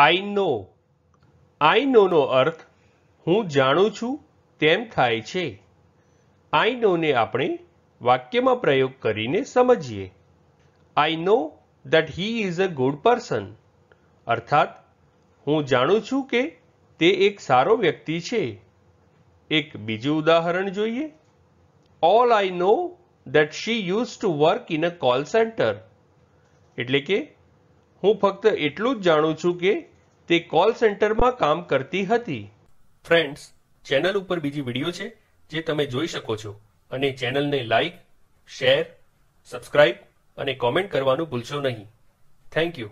આઈ નો આઈ નોનો અર્થ હું જાણું છું તેમ થાય છે આઈ નોને આપણે વાક્યમાં પ્રયોગ કરીને સમજીએ I know that he is a good person અર્થાત હું જાણું છું કે તે એક સારો વ્યક્તિ છે એક બીજું ઉદાહરણ જોઈએ all I know that she use to work in a call centre એટલે કે હું ફક્ત એટલું જ જાણું છું કે તે કોલ સેન્ટરમાં કામ કરતી હતી ફ્રેન્ડ્સ ચેનલ ઉપર બીજી વિડીયો છે જે તમે જોઈ શકો છો અને ચેનલને લાઈક શેર સબસ્ક્રાઈબ અને કોમેન્ટ કરવાનું ભૂલશો નહીં થેન્ક યુ